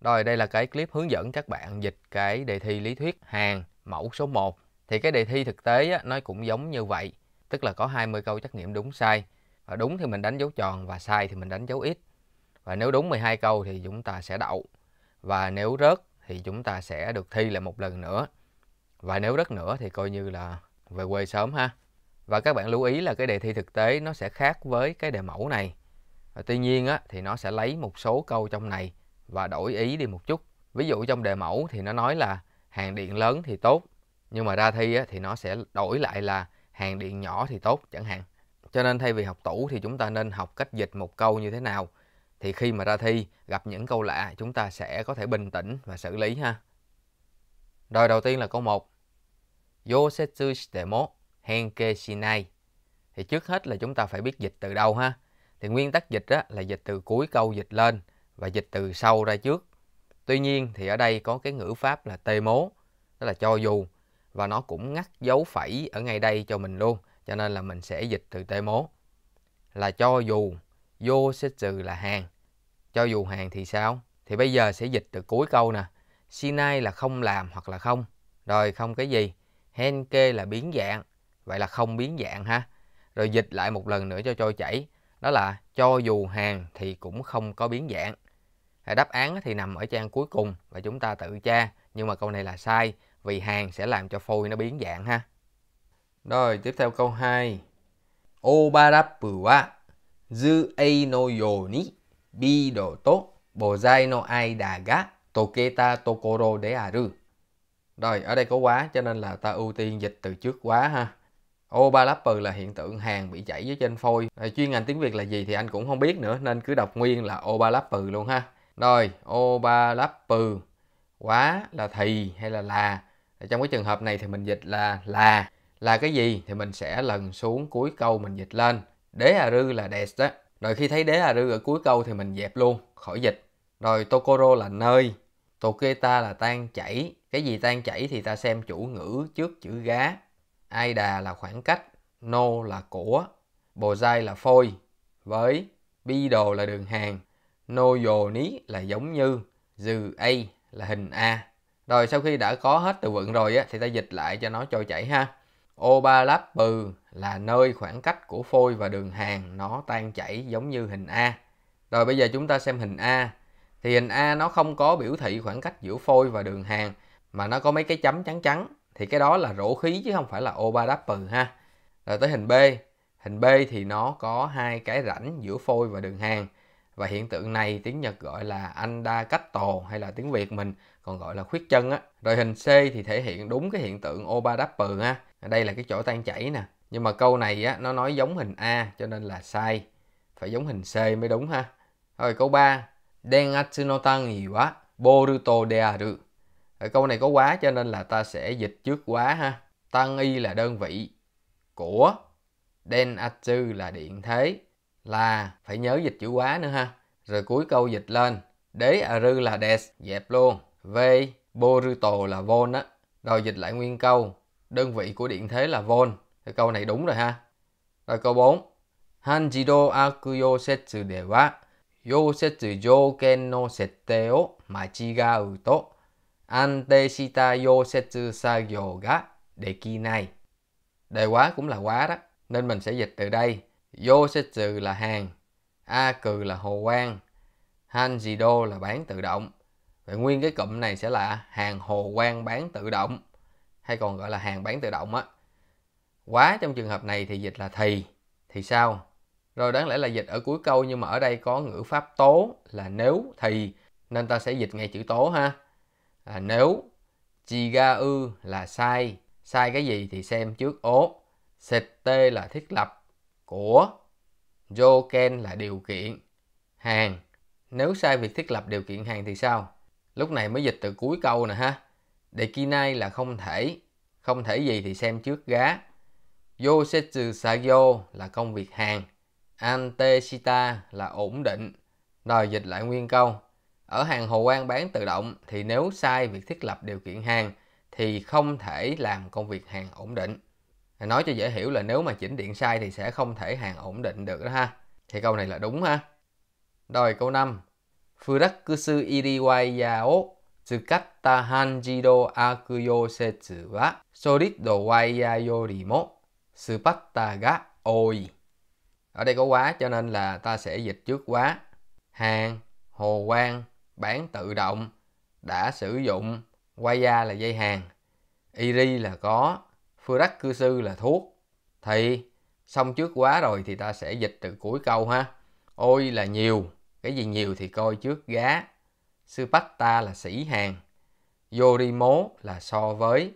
Rồi đây là cái clip hướng dẫn các bạn dịch cái đề thi lý thuyết hàng mẫu số 1. Thì cái đề thi thực tế á, nó cũng giống như vậy, tức là có 20 câu trắc nghiệm đúng sai. Và đúng thì mình đánh dấu tròn và sai thì mình đánh dấu ít. Và nếu đúng 12 câu thì chúng ta sẽ đậu. Và nếu rớt thì chúng ta sẽ được thi lại một lần nữa. Và nếu rớt nữa thì coi như là về quê sớm ha. Và các bạn lưu ý là cái đề thi thực tế nó sẽ khác với cái đề mẫu này. Và tuy nhiên á, thì nó sẽ lấy một số câu trong này và đổi ý đi một chút. Ví dụ trong đề mẫu thì nó nói là hàng điện lớn thì tốt, nhưng mà ra thi thì nó sẽ đổi lại là hàng điện nhỏ thì tốt chẳng hạn. Cho nên thay vì học tủ thì chúng ta nên học cách dịch một câu như thế nào. Thì khi mà ra thi gặp những câu lạ chúng ta sẽ có thể bình tĩnh và xử lý ha. Rồi đầu tiên là câu 1. Yosetsu shitemo henke shinai. Thì trước hết là chúng ta phải biết dịch từ đâu ha. Thì nguyên tắc dịch á, là dịch từ cuối câu dịch lên và dịch từ sau ra trước. Tuy nhiên thì ở đây có cái ngữ pháp là tê mố, đó là cho dù và nó cũng ngắt dấu phẩy ở ngay đây cho mình luôn, cho nên là mình sẽ dịch từ tê mố. Là cho dù, vô sẽ trừ là hàng. Cho dù hàng thì sao? Thì bây giờ sẽ dịch từ cuối câu nè. Sinai là không làm hoặc là không. Rồi không cái gì? Henke là biến dạng. Vậy là không biến dạng ha. Rồi dịch lại một lần nữa cho trôi chảy. Đó là cho dù hàng thì cũng không có biến dạng. Ờ, đáp án thì nằm ở trang cuối cùng và chúng ta tự tra, nhưng mà câu này là sai vì hàng sẽ làm cho phôi nó biến dạng ha. Rồi, tiếp theo câu 2. Obarapu wa zuei no yoni bido to bozai no aida ga toketa tokoro de aru. Rồi, ở đây có quá cho nên là ta ưu tiên dịch từ trước quá ha. Obalapu là hiện tượng hàng bị chảy dưới trên phôi. Rồi, chuyên ngành tiếng Việt là gì thì anh cũng không biết nữa nên cứ đọc nguyên là Obalapu luôn ha. Rồi, obalappu quá là thì hay là là. Trong cái trường hợp này thì mình dịch là là. Là cái gì thì mình sẽ lần xuống cuối câu mình dịch lên. Đế à rư là đẹp đó. Rồi khi thấy đế à rư ở cuối câu thì mình dẹp luôn, khỏi dịch. Rồi tokoro là nơi. Toketa là tan chảy. Cái gì tan chảy thì ta xem chủ ngữ trước chữ gá. Aida là khoảng cách. No là của. Bồ dai là phôi. Với bi đồ là đường hàng nô dồ ní là giống như dư a là hình a rồi sau khi đã có hết từ vựng rồi á, thì ta dịch lại cho nó trôi chảy ha obalap bừ là nơi khoảng cách của phôi và đường hàng nó tan chảy giống như hình a rồi bây giờ chúng ta xem hình a thì hình a nó không có biểu thị khoảng cách giữa phôi và đường hàng mà nó có mấy cái chấm trắng trắng thì cái đó là rổ khí chứ không phải là obalap bừ ha rồi tới hình b hình b thì nó có hai cái rãnh giữa phôi và đường hàng và hiện tượng này tiếng Nhật gọi là anda cách tổ hay là tiếng Việt mình còn gọi là khuyết chân á. Rồi hình C thì thể hiện đúng cái hiện tượng obadappu ha. Đây là cái chỗ tan chảy nè. Nhưng mà câu này á nó nói giống hình A cho nên là sai. Phải giống hình C mới đúng ha. Rồi câu 3. Dengatsu no tangi wa boruto dearu. Ở câu này có quá cho nên là ta sẽ dịch trước quá ha. Tăng y là đơn vị của, den atsu là điện thế, là phải nhớ dịch chữ quá nữa ha rồi cuối câu dịch lên đế à rư là des dẹp luôn v boruto là vôn á rồi dịch lại nguyên câu đơn vị của điện thế là vôn thì câu này đúng rồi ha rồi câu 4 hanjido akuyo setsu de wa yosetsu joken no sette o machigau to ante shita yosetsu sagyo ga dekinai đề quá cũng là quá đó nên mình sẽ dịch từ đây Vô sẽ trừ là hàng, A cừ là hồ quang, Hanjido là bán tự động. Vậy nguyên cái cụm này sẽ là hàng hồ quang bán tự động hay còn gọi là hàng bán tự động á. Quá trong trường hợp này thì dịch là thì, thì sao? Rồi đáng lẽ là dịch ở cuối câu nhưng mà ở đây có ngữ pháp tố là nếu thì nên ta sẽ dịch ngay chữ tố ha. À, nếu chi ga ư là sai, sai cái gì thì xem trước ố, xịt t là thiết lập, của Joken là điều kiện hàng. Nếu sai việc thiết lập điều kiện hàng thì sao? Lúc này mới dịch từ cuối câu nè ha. Để Dekinai là không thể. Không thể gì thì xem trước gá. setsu Sayo là công việc hàng. Ante shita là ổn định. Rồi dịch lại nguyên câu. Ở hàng hồ quan bán tự động thì nếu sai việc thiết lập điều kiện hàng thì không thể làm công việc hàng ổn định nói cho dễ hiểu là nếu mà chỉnh điện sai thì sẽ không thể hàng ổn định được đó ha thì câu này là đúng ha rồi câu 5 Furakusu iriwai yao tsukatta hanjido akuyo setsu wa soliddo waya yorimo tsupatta ga oi ở đây có quá cho nên là ta sẽ dịch trước quá hàng hồ quang bán tự động đã sử dụng waya là dây hàng iri là có Phurac cư sư là thuốc. Thì xong trước quá rồi thì ta sẽ dịch từ cuối câu ha. Ôi là nhiều, cái gì nhiều thì coi trước gá. ta là sĩ hàng. vô mố là so với.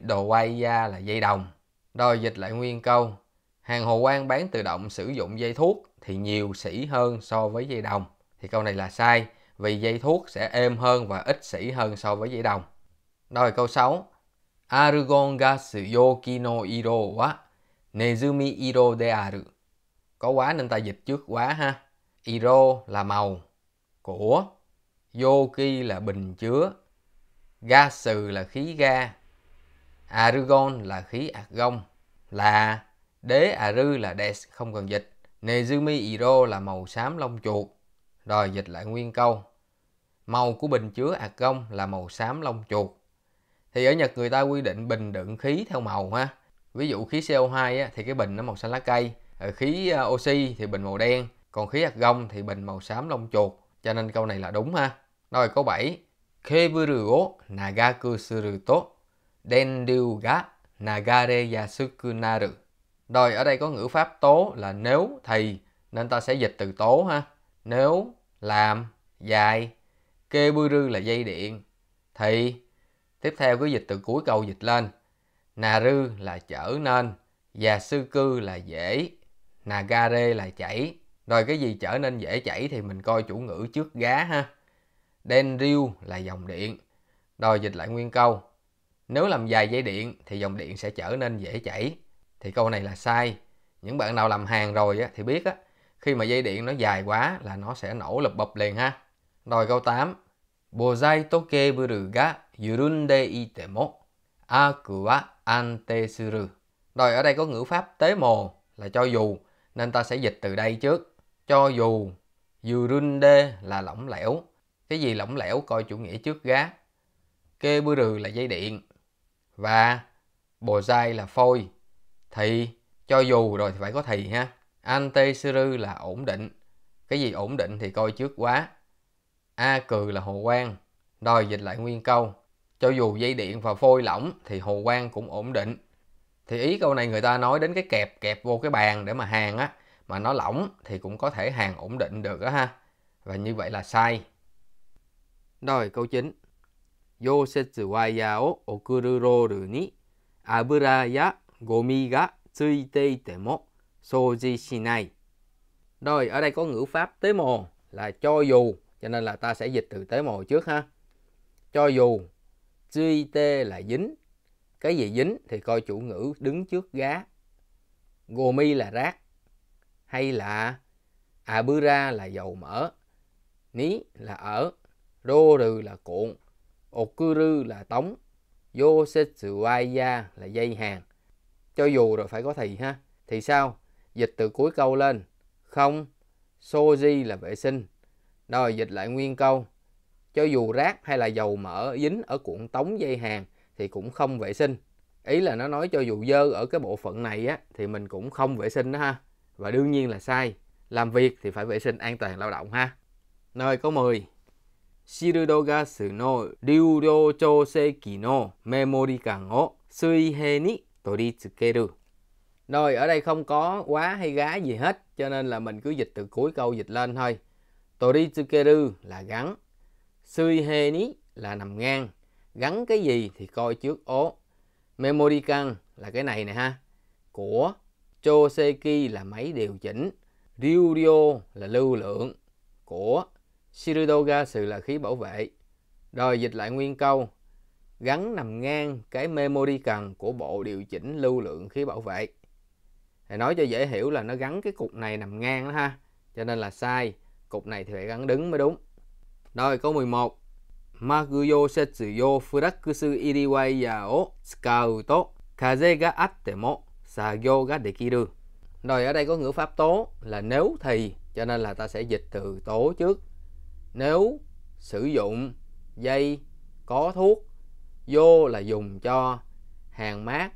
đồ quay ra là dây đồng. Rồi dịch lại nguyên câu. Hàng hồ quan bán tự động sử dụng dây thuốc thì nhiều sĩ hơn so với dây đồng. Thì câu này là sai vì dây thuốc sẽ êm hơn và ít sĩ hơn so với dây đồng. Rồi câu 6. アルゴンガス陽気の色はネズミ色である。Có quá nên ta dịch trước quá ha. Iro là màu của, yoki là bình chứa, gas là khí ga, argon là khí argon, là đế aru là des không cần dịch. Nezumi iro là màu xám lông chuột. Rồi dịch lại nguyên câu. Màu của bình chứa argon là màu xám lông chuột thì ở Nhật người ta quy định bình đựng khí theo màu ha ví dụ khí CO2 á, thì cái bình nó màu xanh lá cây khí à, oxy thì bình màu đen còn khí hạt gông thì bình màu xám lông chuột cho nên câu này là đúng ha rồi câu 7 Keburu o nagaku suru to denryu ga nagare yasuku naru Rồi ở đây có ngữ pháp tố là nếu thì nên ta sẽ dịch từ tố ha. Nếu làm dài keburu là dây điện thì Tiếp theo cứ dịch từ cuối câu dịch lên. naru là trở nên, và sư cư là dễ, nà là chảy. Rồi cái gì trở nên dễ chảy thì mình coi chủ ngữ trước gá ha. Đen riu là dòng điện. Rồi dịch lại nguyên câu. Nếu làm dài dây điện thì dòng điện sẽ trở nên dễ chảy. Thì câu này là sai. Những bạn nào làm hàng rồi á, thì biết á, khi mà dây điện nó dài quá là nó sẽ nổ lụp bập liền ha. Rồi câu 8. Bozai toke buru ga 緩んでいても aku wa ante Rồi ở đây có ngữ pháp tế mồ là cho dù, nên ta sẽ dịch từ đây trước. Cho dù, yurunde là lỏng lẻo. Cái gì lỏng lẻo coi chủ nghĩa trước gá. Kê bư rừ là dây điện. Và bồ dai là phôi. Thì, cho dù rồi thì phải có thì ha. Ante suru là ổn định. Cái gì ổn định thì coi trước quá. A cừ là hồ quang. Rồi dịch lại nguyên câu. Cho dù dây điện và phôi lỏng thì hồ quang cũng ổn định. Thì ý câu này người ta nói đến cái kẹp kẹp vô cái bàn để mà hàng á, mà nó lỏng thì cũng có thể hàng ổn định được á ha. Và như vậy là sai. Rồi câu 9. Yosetsu wa ya o okuru roll ni abura ya gomi ga tsuite itemo soji shinai. Rồi ở đây có ngữ pháp tế mồ là cho dù cho nên là ta sẽ dịch từ tế mồ trước ha. Cho dù Duy tê là dính. Cái gì dính thì coi chủ ngữ đứng trước gá. Gồ mi là rác. Hay là à bư ra là dầu mỡ. Ní là ở. Rô rừ là cuộn. Okuru là tống. Yosetsuwaya là dây hàng. Cho dù rồi phải có thì ha. Thì sao? Dịch từ cuối câu lên. Không. Soji là vệ sinh. Rồi dịch lại nguyên câu cho dù rác hay là dầu mỡ dính ở cuộn tống dây hàng thì cũng không vệ sinh ý là nó nói cho dù dơ ở cái bộ phận này á thì mình cũng không vệ sinh đó ha và đương nhiên là sai làm việc thì phải vệ sinh an toàn lao động ha nơi có 10 Shirudogasu no ryudo choseki no memori kan o suihe ni toritsukeru Rồi ở đây không có quá hay gá gì hết cho nên là mình cứ dịch từ cuối câu dịch lên thôi. Toritsukeru là gắn, Sui hê ní là nằm ngang. Gắn cái gì thì coi trước ố. Memorikan là cái này nè ha. Của. Choseki là máy điều chỉnh. Ryuryo là lưu lượng. Của. Shirudoga sự là khí bảo vệ. Rồi dịch lại nguyên câu. Gắn nằm ngang cái memory cần của bộ điều chỉnh lưu lượng khí bảo vệ. Thì nói cho dễ hiểu là nó gắn cái cục này nằm ngang đó ha. Cho nên là sai. Cục này thì phải gắn đứng mới đúng. Rồi câu 11 Maguyo setsuyo furakusu iriwaya o tsukau to kaze ga attemo sagyo ga dekiru Rồi ở đây có ngữ pháp tố là nếu thì cho nên là ta sẽ dịch từ tố trước Nếu sử dụng dây có thuốc vô là dùng cho hàng mát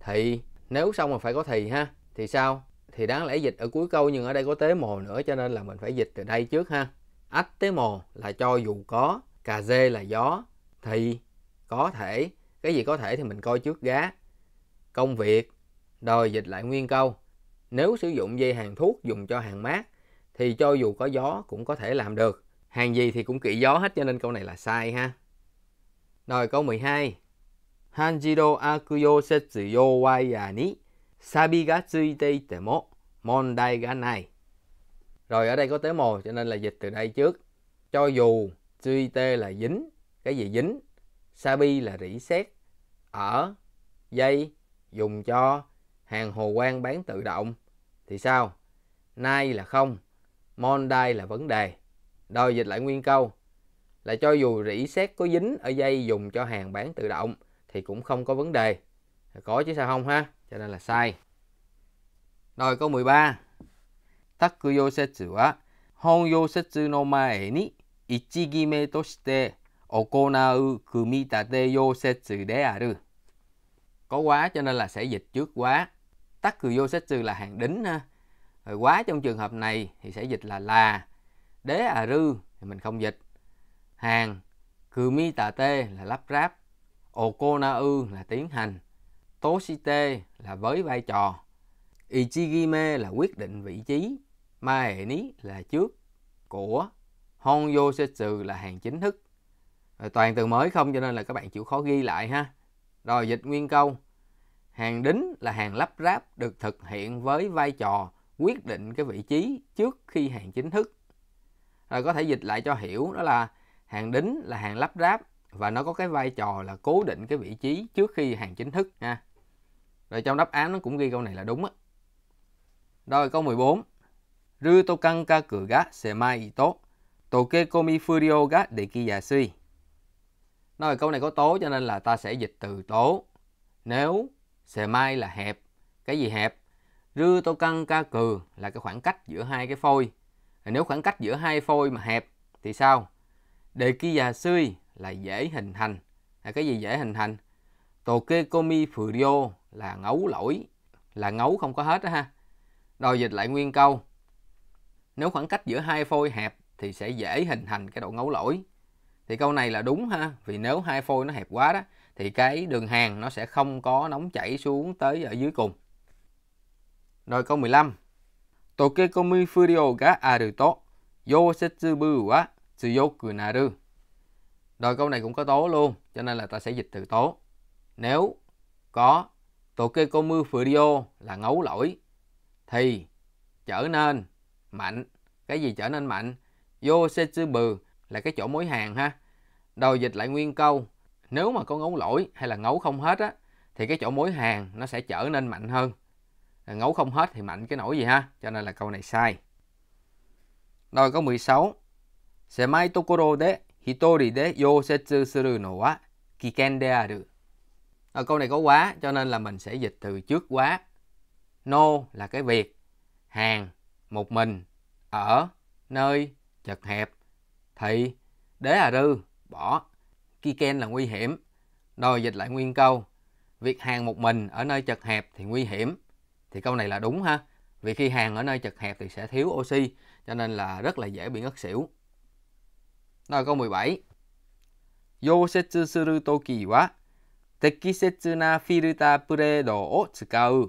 thì nếu xong mà phải có thì ha thì sao thì đáng lẽ dịch ở cuối câu nhưng ở đây có tế mồ nữa cho nên là mình phải dịch từ đây trước ha ách tế mồ là cho dù có cà dê là gió thì có thể cái gì có thể thì mình coi trước gá công việc đòi dịch lại nguyên câu nếu sử dụng dây hàng thuốc dùng cho hàng mát thì cho dù có gió cũng có thể làm được hàng gì thì cũng kỵ gió hết cho nên câu này là sai ha rồi câu 12 Hanjiro akuyo setsuyo wa ya ni sabi ga tsuite itemo mondai ga nai rồi ở đây có tế mồi cho nên là dịch từ đây trước cho dù suy tê là dính cái gì dính sabi là rỉ sét ở dây dùng cho hàng hồ quan bán tự động thì sao nay là không mondai là vấn đề đòi dịch lại nguyên câu là cho dù rỉ sét có dính ở dây dùng cho hàng bán tự động thì cũng không có vấn đề có chứ sao không ha cho nên là sai rồi câu 13各用説は本用説の前に一義目として行う組み立て用説である。Có quá cho nên là sẽ dịch trước quá. Taku yosetsu là hàng đính ha. Rồi quá trong trường hợp này thì sẽ dịch là là. Đế à rư thì mình không dịch. Hàng Kumi tate là lắp ráp. Okonau là tiến hành. tố Toshite là với vai trò. Ichigime là quyết định vị trí ni là trước, của, hon Honyo Setsu là hàng chính thức. Rồi toàn từ mới không cho nên là các bạn chịu khó ghi lại ha. Rồi dịch nguyên câu. Hàng đính là hàng lắp ráp được thực hiện với vai trò quyết định cái vị trí trước khi hàng chính thức. Rồi có thể dịch lại cho hiểu đó là hàng đính là hàng lắp ráp và nó có cái vai trò là cố định cái vị trí trước khi hàng chính thức ha. Rồi trong đáp án nó cũng ghi câu này là đúng á. Rồi câu 14ルート間隔が狭いと Tổ kê komi furio ga dekiyasui. Nói câu này có tố cho nên là ta sẽ dịch từ tố. Nếu xề mai là hẹp, cái gì hẹp? Rư tô căng ca cừ là cái khoảng cách giữa hai cái phôi. nếu khoảng cách giữa hai phôi mà hẹp thì sao? kia già suy là dễ hình thành. Là cái gì dễ hình thành? tô kê komi furio là ngấu lỗi, là ngấu không có hết đó ha. Rồi dịch lại nguyên câu. Nếu khoảng cách giữa hai phôi hẹp thì sẽ dễ hình thành cái độ ngấu lỗi. Thì câu này là đúng ha, vì nếu hai phôi nó hẹp quá đó thì cái đường hàng nó sẽ không có nóng chảy xuống tới ở dưới cùng. Rồi câu 15. Tokekomi furio ga aru to yosetsubu wa tsuyoku naru. Rồi câu này cũng có tố luôn, cho nên là ta sẽ dịch từ tố. Nếu có Tokekomu furio là ngấu lỗi thì trở nên mạnh cái gì trở nên mạnh vô yosetsubu là cái chỗ mối hàng ha đầu dịch lại nguyên câu nếu mà có ngấu lỗi hay là ngấu không hết á thì cái chỗ mối hàng nó sẽ trở nên mạnh hơn ngấu không hết thì mạnh cái nỗi gì ha cho nên là câu này sai rồi câu 16 Semai tokoro de hitori de yosetsu suru no wa kiken de aru Rồi câu này có quá cho nên là mình sẽ dịch từ trước quá No là cái việc Hàng một mình, ở, nơi, chật hẹp, thì, đế à rư, bỏ. Kiken là nguy hiểm. Rồi dịch lại nguyên câu. Việc hàng một mình ở nơi chật hẹp thì nguy hiểm. Thì câu này là đúng ha. Vì khi hàng ở nơi chật hẹp thì sẽ thiếu oxy, cho nên là rất là dễ bị ngất xỉu. Rồi câu 17. Yosetsu suru toki wa tekisetsu na filter pure do o tsukau.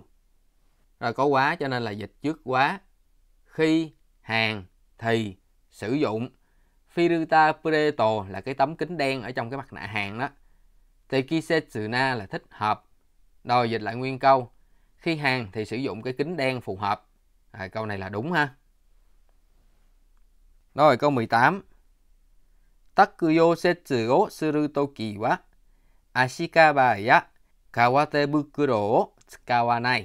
Rồi có quá cho nên là dịch trước quá khi, hàng, thì, sử dụng. Firuta Preto là cái tấm kính đen ở trong cái mặt nạ hàng đó. Tekisetsuna là thích hợp. đòi dịch lại nguyên câu. Khi hàng thì sử dụng cái kính đen phù hợp. À, câu này là đúng ha. Rồi câu 18. Takuyo setsu o suru toki wa ashikaba ya kawate bukuro o tsukawanai.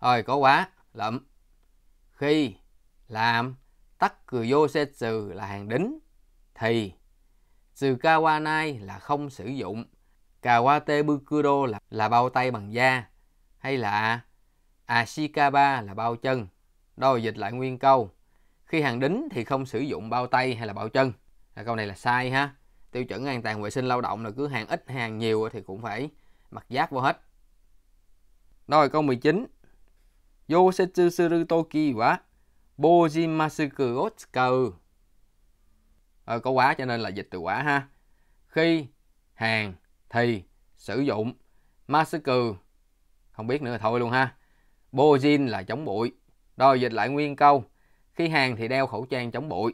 Rồi có quá, lậm khi làm tắc cử vô xe trừ là hàng đính thì trừ kawanai là không sử dụng kawate bukuro là, là bao tay bằng da hay là à ashikaba là bao chân đôi dịch lại nguyên câu khi hàng đính thì không sử dụng bao tay hay là bao chân là câu này là sai ha tiêu chuẩn an toàn vệ sinh lao động là cứ hàng ít hàng nhiều thì cũng phải mặc giáp vô hết rồi câu 19溶接するときは bô jin masuku otsukau. Ờ, có quá cho nên là dịch từ quá ha. Khi, hàng, thì, sử dụng. Masuku, không biết nữa thôi luôn ha. bojin là chống bụi. Rồi dịch lại nguyên câu. Khi hàng thì đeo khẩu trang chống bụi.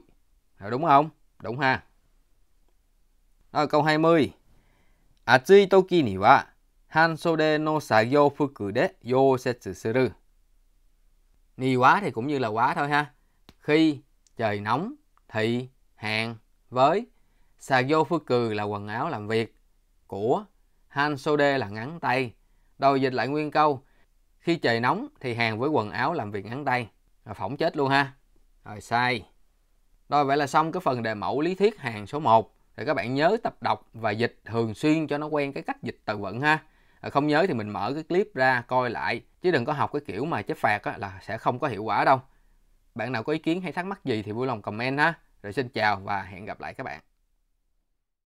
Rồi đúng không? Đúng ha. Rồi câu 20. Atsui toki ni wa hansode no sagyo fuku de yosetsu suru ni quá thì cũng như là quá thôi ha khi trời nóng thì hàng với xà vô phước cừ là quần áo làm việc của han sô đê là ngắn tay đầu dịch lại nguyên câu khi trời nóng thì hàng với quần áo làm việc ngắn tay rồi phỏng chết luôn ha rồi sai rồi vậy là xong cái phần đề mẫu lý thuyết hàng số 1 thì các bạn nhớ tập đọc và dịch thường xuyên cho nó quen cái cách dịch từ vựng ha À, không nhớ thì mình mở cái clip ra coi lại chứ đừng có học cái kiểu mà chép phạt á, là sẽ không có hiệu quả đâu bạn nào có ý kiến hay thắc mắc gì thì vui lòng comment ha rồi xin chào và hẹn gặp lại các bạn